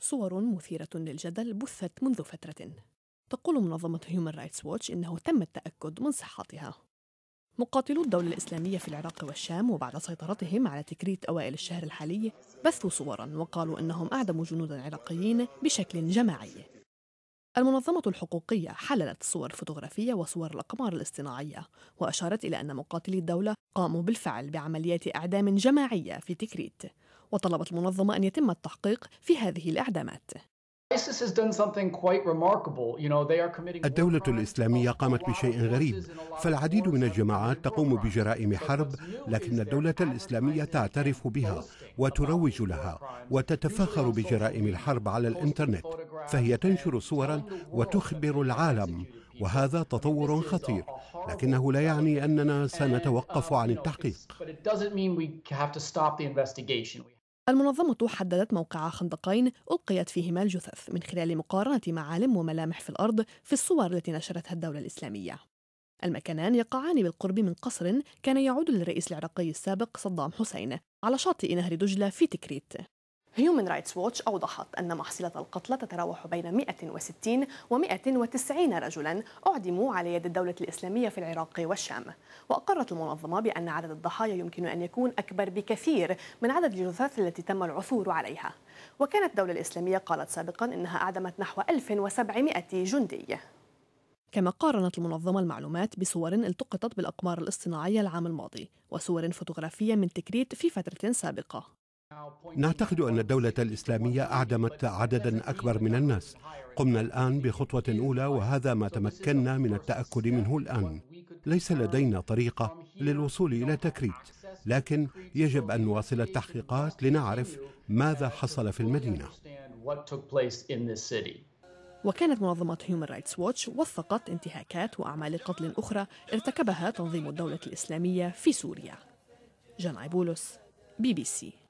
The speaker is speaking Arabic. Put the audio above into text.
صور مثيرة للجدل بثت منذ فترة تقول منظمة هيومن رايتس ووتش إنه تم التأكد من صحتها مقاتلو الدولة الإسلامية في العراق والشام وبعد سيطرتهم على تكريت أوائل الشهر الحالي بثوا صورا وقالوا أنهم أعدموا جنودا عراقيين بشكل جماعي المنظمة الحقوقية حللت صور فوتوغرافية وصور الأقمار الاصطناعية وأشارت إلى أن مقاتلي الدولة قاموا بالفعل بعمليات إعدام جماعية في تكريت وطلبت المنظمة أن يتم التحقيق في هذه الإعدامات الدولة الإسلامية قامت بشيء غريب فالعديد من الجماعات تقوم بجرائم حرب لكن الدولة الإسلامية تعترف بها وتروج لها وتتفاخر بجرائم الحرب على الإنترنت فهي تنشر صورا وتخبر العالم وهذا تطور خطير لكنه لا يعني أننا سنتوقف uh, عن التحقيق المنظمة حددت موقع خندقين ألقيت فيهما الجثث من خلال مقارنة معالم وملامح في الأرض في الصور التي نشرتها الدولة الإسلامية المكانان يقعان بالقرب من قصر كان يعود للرئيس العراقي السابق صدام حسين على شاطئ نهر دجلة في تكريت هيومن رايتس ووتش أوضحت أن محصلة القتلى تتراوح بين 160 و 190 رجلا أعدموا على يد الدولة الإسلامية في العراق والشام وأقرت المنظمة بأن عدد الضحايا يمكن أن يكون أكبر بكثير من عدد الجثث التي تم العثور عليها وكانت الدولة الإسلامية قالت سابقا أنها أعدمت نحو 1700 جندي كما قارنت المنظمة المعلومات بصور التقطت بالأقمار الاصطناعية العام الماضي وصور فوتوغرافية من تكريت في فترة سابقة نعتقد أن الدولة الإسلامية أعدمت عددا أكبر من الناس قمنا الآن بخطوة أولى وهذا ما تمكنا من التأكد منه الآن ليس لدينا طريقة للوصول إلى تكريت لكن يجب أن نواصل التحقيقات لنعرف ماذا حصل في المدينة وكانت منظمة هيومن رايتس ووتش وثقت انتهاكات وأعمال قتل أخرى ارتكبها تنظيم الدولة الإسلامية في سوريا جان عيبولوس بي بي سي